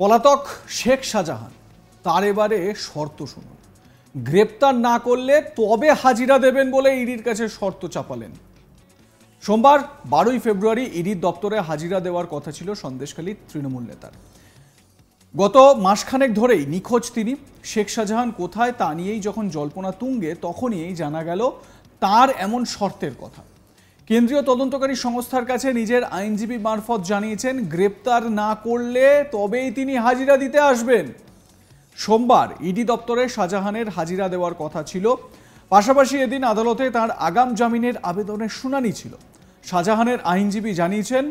পলাতক শেখ শাহজাহান তার এবারে শর্ত শুনুন গ্রেপ্তার না করলে তবে হাজিরা দেবেন বলে ইডির কাছে শর্ত চাপালেন সোমবার বারোই ফেব্রুয়ারি ইডির দপ্তরে হাজিরা দেওয়ার কথা ছিল সন্দেশখালী তৃণমূল নেতার গত মাসখানেক ধরেই নিখোঁজ তিনি শেখ শাহজাহান কোথায় তা নিয়েই যখন জল্পনা তুঙ্গে তখনই জানা গেল তার এমন শর্তের কথা কেন্দ্রীয় তদন্তকারী সংস্থার কাছে নিজের আইনজীবী মারফত জানিয়েছেন গ্রেপ্তার না করলে তবেই তিনি হাজিরা দিতে আসবেন সোমবার ইডি দপ্তরে শাহজাহানের হাজিরা দেওয়ার কথা ছিল পাশাপাশি এদিন আদালতে তার আগাম জামিনের আবেদনের শুনানি ছিল শাহজাহানের আইনজীবী জানিয়েছেন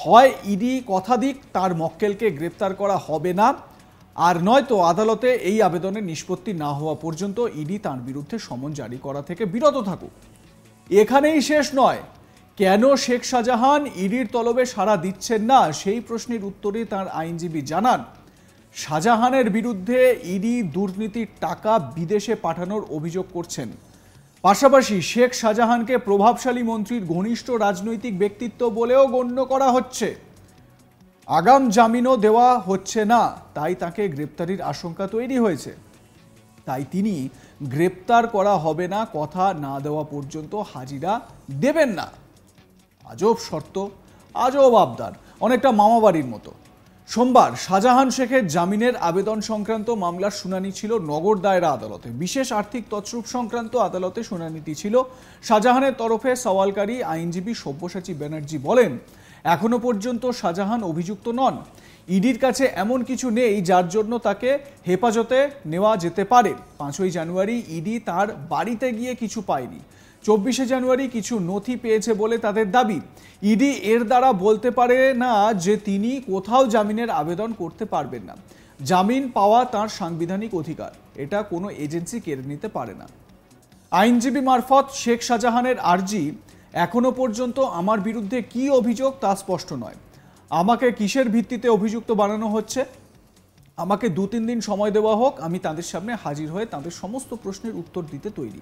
হয় ইডি কথা দিক তার মক্কেলকে গ্রেপ্তার করা হবে না আর নয়তো আদালতে এই আবেদনের নিষ্পত্তি না হওয়া পর্যন্ত ইডি তার বিরুদ্ধে সমন জারি করা থেকে বিরত থাকুক এখানেই শেষ নয় কেন শেখ শাহজাহান ইডির তলবে সাড়া দিচ্ছেন না সেই প্রশ্নের উত্তরে তার আইনজীবী জানান শাহজাহানের বিরুদ্ধে ইডি দুর্নীতির টাকা বিদেশে পাঠানোর অভিযোগ করছেন পাশাপাশি শেখ শাহজাহানকে প্রভাবশালী মন্ত্রীর ঘনিষ্ঠ রাজনৈতিক ব্যক্তিত্ব বলেও গণ্য করা হচ্ছে আগাম জামিনও দেওয়া হচ্ছে না তাই তাকে গ্রেপ্তারির আশঙ্কা তৈরি হয়েছে তাই তিনি গ্রেপ্তার করা হবে না কথা না দেওয়া পর্যন্ত হাজিরা দেবেন না আজব শর্ত আজব আবদার অনেকটা মামাবাড়ির মতো সোমবার শাহজাহান শেখের জামিনের আবেদন সংক্রান্ত মামলার শুনানি ছিল নগর দায়রা আদালতে বিশেষ আর্থিক তছরূপ সংক্রান্ত আদালতে শুনানিটি ছিল শাহজাহানের তরফে সওয়ালকারী আইনজীবী সব্যসাচী ব্যানার্জি বলেন এখনও পর্যন্ত শাহজাহান অভিযুক্ত নন ইডির কাছে এমন কিছু নেই যার জন্য তাকে হেফাজতে নেওয়া যেতে পারে পাঁচই জানুয়ারি ইডি তার বাড়িতে গিয়ে কিছু পায়নি চব্বিশে জানুয়ারি কিছু নথি পেয়েছে বলে তাদের দাবি ইডি এর দ্বারা বলতে পারে না যে তিনি কোথাও জামিনের আবেদন করতে পারবেন না জামিন পাওয়া তার সাংবিধানিক অধিকার এটা কোনো এজেন্সি কেড়ে নিতে পারে না আইনজীবী মারফত শেখ শাহজাহানের আর্জি এখনও পর্যন্ত আমার বিরুদ্ধে কি অভিযোগ তা স্পষ্ট নয় আমাকে কিসের ভিত্তিতে অভিযুক্ত বানানো হচ্ছে আমাকে দু তিন দিন সময় দেওয়া হোক আমি তাদের সামনে হাজির হয়ে তাদের সমস্ত প্রশ্নের উত্তর দিতে তৈরি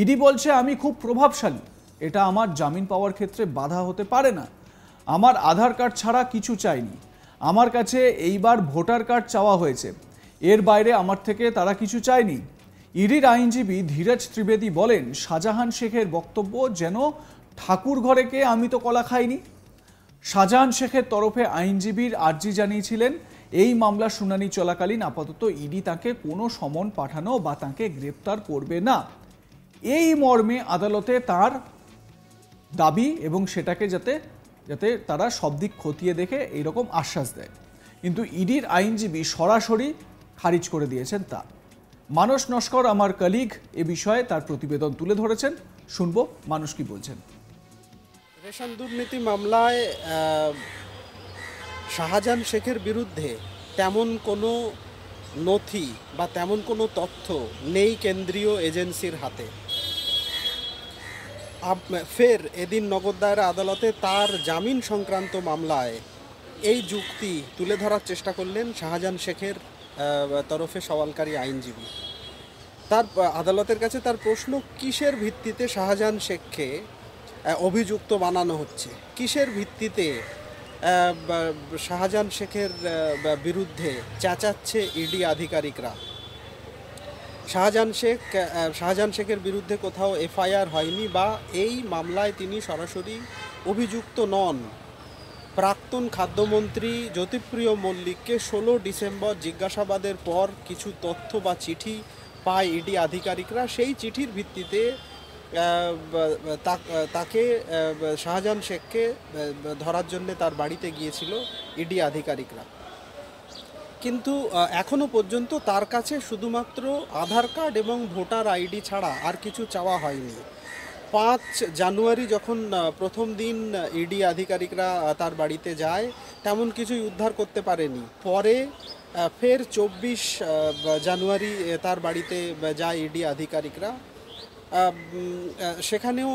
ইডি বলছে আমি খুব প্রভাবশালী এটা আমার জামিন পাওয়ার ক্ষেত্রে বাধা হতে পারে না আমার আধার কার্ড ছাড়া কিছু চাইনি আমার কাছে এইবার ভোটার কার্ড চাওয়া হয়েছে এর বাইরে আমার থেকে তারা কিছু চায়নি ইডির আইনজীবী ধীরাজ ত্রিবেদী বলেন শাহজাহান শেখের বক্তব্য যেন ঠাকুর কে আমি তো কলা খাইনি শাহজাহান শেখের তরফে আইনজীবীর আর্জি জানিয়েছিলেন এই মামলা শুনানি চলাকালীন আপাতত ইডি তাকে কোনো সমন পাঠানো বা তাকে গ্রেপ্তার করবে না এই মর্মে আদালতে তার দাবি এবং সেটাকে যাতে যাতে তারা সব দিক খতিয়ে দেখে এইরকম আশ্বাস দেয় কিন্তু ইডির আইনজীবী সরাসরি খারিজ করে দিয়েছেন তা মানস নস্কর আমার কলিগ এ বিষয়ে তার প্রতিবেদন তুলে ধরেছেন শুনব মানুষ কি বলছেন রেশন দুর্নীতি মামলায় শাহজাহান শেখের বিরুদ্ধে তেমন কোনো নথি বা তেমন কোনো তথ্য নেই কেন্দ্রীয় এজেন্সির হাতে ফের এদিন নগদ আদালতে তার জামিন সংক্রান্ত মামলায় এই যুক্তি তুলে ধরার চেষ্টা করলেন শাহজাহান শেখের তরফে সওয়ালকারী আইনজীবী তার আদালতের কাছে তার প্রশ্ন কিসের ভিত্তিতে শাহজাহান শেখকে অভিযুক্ত বানানো হচ্ছে কিসের ভিত্তিতে শাহজাহান শেখের বিরুদ্ধে চেঁচাচ্ছে ইডি আধিকারিকরা শাহজাহান শেখ শাহজাহান শেখের বিরুদ্ধে কোথাও এফআইআর হয়নি বা এই মামলায় তিনি সরাসরি অভিযুক্ত নন প্রাক্তন খাদ্যমন্ত্রী জ্যোতিপ্রিয় মল্লিককে ষোলো ডিসেম্বর জিজ্ঞাসাবাদের পর কিছু তথ্য বা চিঠি পায় ইডি আধিকারিকরা সেই চিঠির ভিত্তিতে তাকে শাহজাহান শেখকে ধরার জন্যে তার বাড়িতে গিয়েছিল ইডি আধিকারিকরা কিন্তু এখনও পর্যন্ত তার কাছে শুধুমাত্র আধার কার্ড এবং ভোটার আইডি ছাড়া আর কিছু চাওয়া হয়নি পাঁচ জানুয়ারি যখন প্রথম দিন ইডি e আধিকারিকরা তার বাড়িতে যায় তেমন কিছুই উদ্ধার করতে পারেনি পরে ফের চব্বিশ জানুয়ারি তার বাড়িতে যায় ইডি e আধিকারিকরা সেখানেও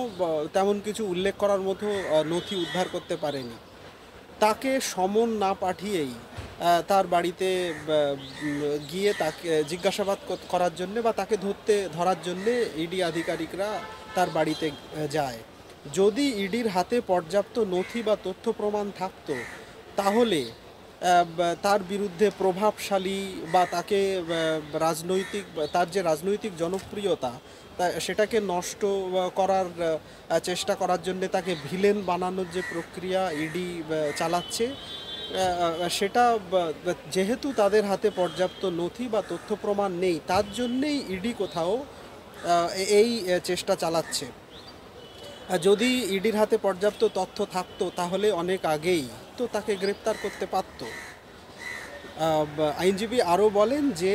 তেমন কিছু উল্লেখ করার মতো নথি উদ্ধার করতে পারেনি তাকে সমন না পাঠিয়েই তার বাড়িতে গিয়ে তাকে জিজ্ঞাসাবাদ করার জন্যে বা তাকে ধরতে ধরার জন্যে ইডি e আধিকারিকরা তার বাড়িতে যায় যদি ইডির e হাতে পর্যাপ্ত নথি বা তথ্য প্রমাণ থাকত তাহলে তার বিরুদ্ধে প্রভাবশালী বা তাকে রাজনৈতিক তার যে রাজনৈতিক জনপ্রিয়তা সেটাকে নষ্ট করার চেষ্টা করার জন্য তাকে ভিলেন বানানোর যে প্রক্রিয়া ইডি e চালাচ্ছে সেটা যেহেতু তাদের হাতে পর্যাপ্ত নথি বা তথ্য প্রমাণ নেই তার জন্যেই ইডি কোথাও এই চেষ্টা চালাচ্ছে যদি ইডির হাতে পর্যাপ্ত তথ্য থাকতো তাহলে অনেক আগেই তো তাকে গ্রেপ্তার করতে পারত আইনজীবী আরও বলেন যে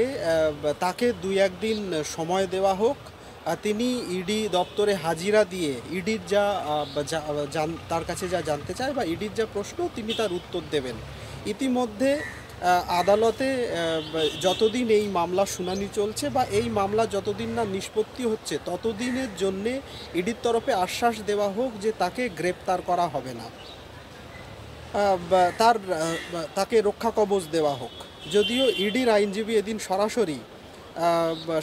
তাকে দুই একদিন সময় দেওয়া হোক তিনি ইডি দপ্তরে হাজিরা দিয়ে ইডির যা তার কাছে যা জানতে চায় বা ইডির যা প্রশ্ন তিনি তার উত্তর দেবেন ইতিমধ্যে আদালতে যতদিন এই মামলা শুনানি চলছে বা এই মামলা যতদিন না নিষ্পত্তি হচ্ছে ততদিনের জন্যে ইডির তরফে আশ্বাস দেওয়া হোক যে তাকে গ্রেপ্তার করা হবে না তার তাকে রক্ষা কবচ দেওয়া হোক যদিও ইডির আইনজীবী এদিন সরাসরি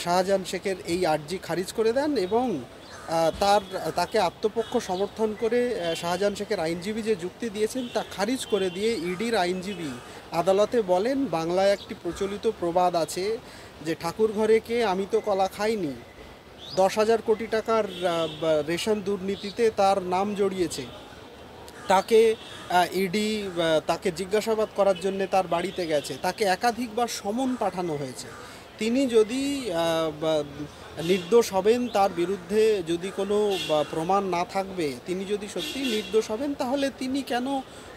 শাহজাহান শেখের এই আর্জি খারিজ করে দেন এবং তার তাকে আত্মপক্ষ সমর্থন করে শাহজাহান শেখের আইনজীবী যে যুক্তি দিয়েছেন তা খারিজ করে দিয়ে ইডির আইনজীবী আদালতে বলেন বাংলায় একটি প্রচলিত প্রবাদ আছে যে ঠাকুর ঘরে কে আমি তো কলা খাইনি দশ হাজার কোটি টাকার রেশন দুর্নীতিতে তার নাম জড়িয়েছে তাকে ইডি তাকে জিজ্ঞাসাবাদ করার জন্য তার বাড়িতে গেছে তাকে একাধিকবার সমন পাঠানো হয়েছে তিনি যদি নির্দোষ হবেন তার বিরুদ্ধে যদি কোনো প্রমাণ না থাকবে তিনি যদি সত্যি নির্দোষ হবেন তাহলে তিনি কেন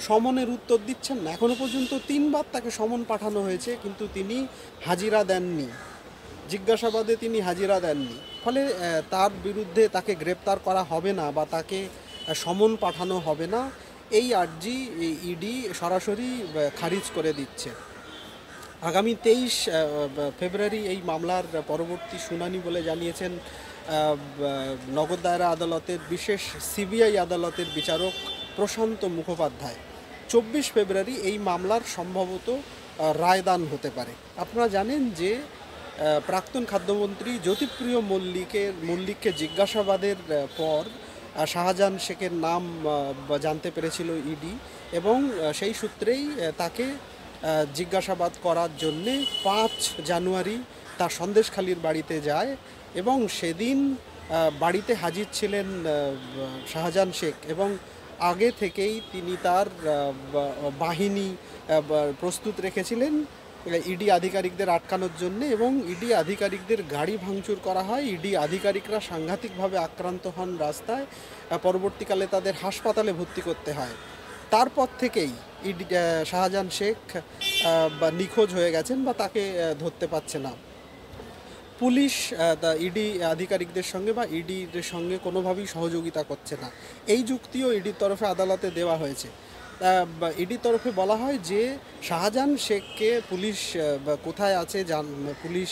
সমনের উত্তর দিচ্ছেন না এখনও পর্যন্ত তিনবার তাকে সমন পাঠানো হয়েছে কিন্তু তিনি হাজিরা দেননি জিজ্ঞাসাবাদে তিনি হাজিরা দেননি ফলে তার বিরুদ্ধে তাকে গ্রেপ্তার করা হবে না বা তাকে সমন পাঠানো হবে না এই আর্জি ইডি সরাসরি খারিজ করে দিচ্ছে আগামী তেইশ ফেব্রুয়ারি এই মামলার পরবর্তী শুনানি বলে জানিয়েছেন নগদ দায়রা আদালতের বিশেষ সিবিআই আদালতের বিচারক প্রশান্ত মুখোপাধ্যায় চব্বিশ ফেব্রুয়ারি এই মামলার সম্ভবত রায়দান হতে পারে আপনারা জানেন যে প্রাক্তন খাদ্যমন্ত্রী জ্যোতিপ্রিয় মল্লিকের মল্লিককে জিজ্ঞাসাবাদের পর শাহজাহান শেখের নাম জানতে পেরেছিল ইডি এবং সেই সূত্রেই তাকে জিজ্ঞাসাবাদ করার জন্যে পাঁচ জানুয়ারি তার সন্দেশখালির বাড়িতে যায় এবং সেদিন বাড়িতে হাজির ছিলেন শাহজাহান শেখ এবং আগে থেকেই তিনি তার বাহিনী প্রস্তুত রেখেছিলেন ইডি আধিকারিকদের আটকানোর জন্য এবং ইডি আধিকারিকদের গাড়ি ভাঙচুর করা হয় ইডি আধিকারিকরা সাংঘাতিকভাবে আক্রান্ত হন রাস্তায় পরবর্তীকালে তাদের হাসপাতালে ভর্তি করতে হয় তারপর থেকেই শাহজাহান শেখ বা নিখোঁজ হয়ে গেছেন বা তাকে ধরতে পারছে না পুলিশ ইডি আধিকারিকদের সঙ্গে বা ইডির সঙ্গে কোনোভাবেই সহযোগিতা করছে না এই যুক্তিও ইডির তরফে আদালতে দেওয়া হয়েছে ইডির তরফে বলা হয় যে শাহজাহান শেখকে পুলিশ কোথায় আছে জান পুলিশ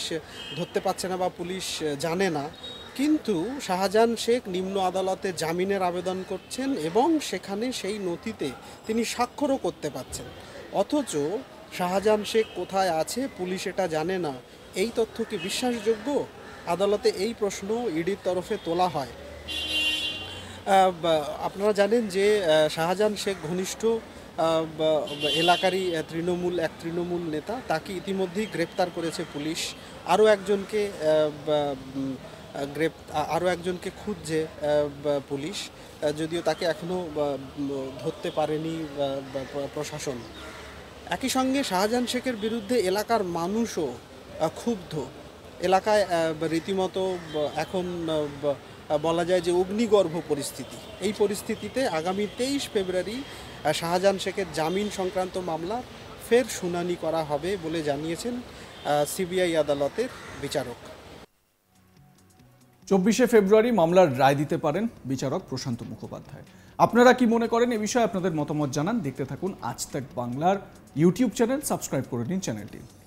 ধরতে পারছে না বা পুলিশ জানে না কিন্তু শাহজাহান শেখ নিম্ন আদালতে জামিনের আবেদন করছেন এবং সেখানে সেই নথিতে তিনি স্বাক্ষরও করতে পারছেন অথচ শাহজাহান শেখ কোথায় আছে পুলিশ এটা জানে না এই তথ্য কি বিশ্বাসযোগ্য আদালতে এই প্রশ্ন ইডির তরফে তোলা হয় আপনারা জানেন যে শাহজাহান শেখ ঘনিষ্ঠ এলাকারই তৃণমূল এক তৃণমূল নেতা তাকে ইতিমধ্যেই গ্রেপ্তার করেছে পুলিশ আরও একজনকে গ্রেপ আরও একজনকে খুঁজছে পুলিশ যদিও তাকে এখনও ধরতে পারেনি প্রশাসন একই সঙ্গে শাহজাহান শেখের বিরুদ্ধে এলাকার মানুষও ক্ষুব্ধ এলাকায় রীতিমতো এখন বলা যায় যে অগ্নিগর্ভ পরিস্থিতি এই পরিস্থিতিতে আগামী তেইশ ফেব্রুয়ারি শাহজাহান শেখের জামিন সংক্রান্ত মামলা ফের শুনানি করা হবে বলে জানিয়েছেন সিবিআই আদালতের বিচারক চব্বিশে ফেব্রুয়ারি মামলার রায় দিতে পারেন বিচারক প্রশান্ত মুখোপাধ্যায় আপনারা কি মনে করেন এ বিষয়ে আপনাদের মতামত জানান দেখতে থাকুন আজ তাক বাংলার ইউটিউব চ্যানেল সাবস্ক্রাইব করে নিন চ্যানেলটি